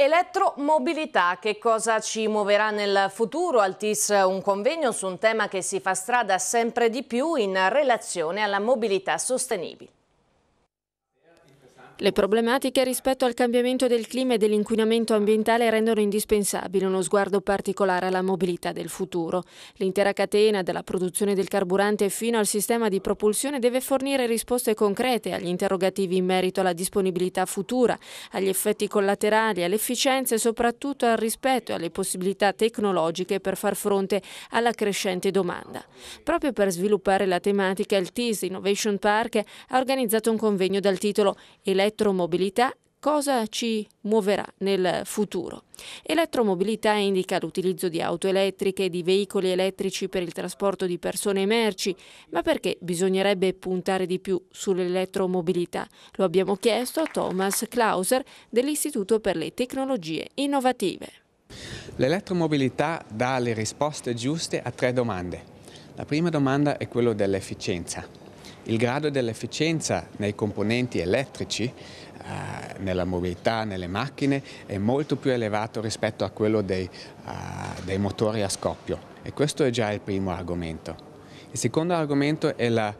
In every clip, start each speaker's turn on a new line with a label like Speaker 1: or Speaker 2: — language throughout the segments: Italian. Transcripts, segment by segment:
Speaker 1: Elettromobilità, che cosa ci muoverà nel futuro? Al TIS un convegno su un tema che si fa strada sempre di più in relazione alla mobilità sostenibile. Le problematiche rispetto al cambiamento del clima e dell'inquinamento ambientale rendono indispensabile uno sguardo particolare alla mobilità del futuro. L'intera catena, dalla produzione del carburante fino al sistema di propulsione, deve fornire risposte concrete agli interrogativi in merito alla disponibilità futura, agli effetti collaterali, all'efficienza e soprattutto al rispetto e alle possibilità tecnologiche per far fronte alla crescente domanda. Proprio per sviluppare la tematica, il TIS Innovation Park ha organizzato un convegno dal titolo Elettrico Elettromobilità cosa ci muoverà nel futuro. Elettromobilità indica l'utilizzo di auto elettriche e di veicoli elettrici per il trasporto di persone e merci, ma perché bisognerebbe puntare di più sull'elettromobilità? Lo abbiamo chiesto a Thomas Klauser dell'Istituto per le Tecnologie Innovative.
Speaker 2: L'elettromobilità dà le risposte giuste a tre domande. La prima domanda è quella dell'efficienza. Il grado dell'efficienza nei componenti elettrici eh, nella mobilità, nelle macchine, è molto più elevato rispetto a quello dei, uh, dei, motori a scoppio. E questo è già il primo argomento. Il secondo argomento è la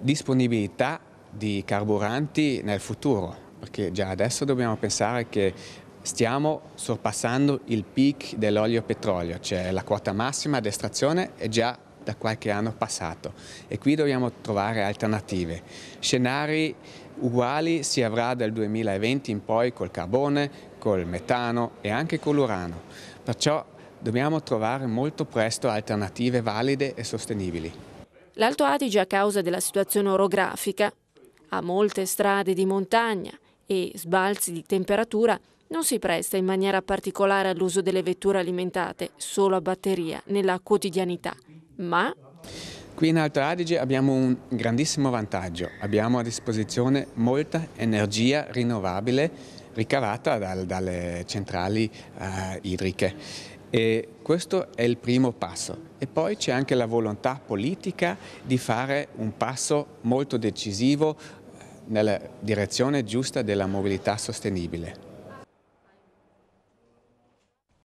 Speaker 2: disponibilità di carburanti nel futuro, perché già adesso dobbiamo pensare che stiamo sorpassando il peak dell'olio e petrolio, cioè la quota massima di estrazione è già da qualche anno passato e qui dobbiamo trovare alternative. Scenari uguali si avrà dal 2020 in poi col carbone, col metano e anche con l'urano. Perciò dobbiamo trovare molto presto alternative valide e sostenibili.
Speaker 1: L'Alto Adige a causa della situazione orografica ha molte strade di montagna e sbalzi di temperatura non si presta in maniera particolare all'uso delle vetture alimentate solo a batteria nella quotidianità ma...
Speaker 2: Qui in Alto Adige abbiamo un grandissimo vantaggio, abbiamo a disposizione molta energia rinnovabile ricavata dal, dalle centrali uh, idriche e questo è il primo passo e poi c'è anche la volontà politica di fare un passo molto decisivo eh, nella direzione giusta della mobilità sostenibile.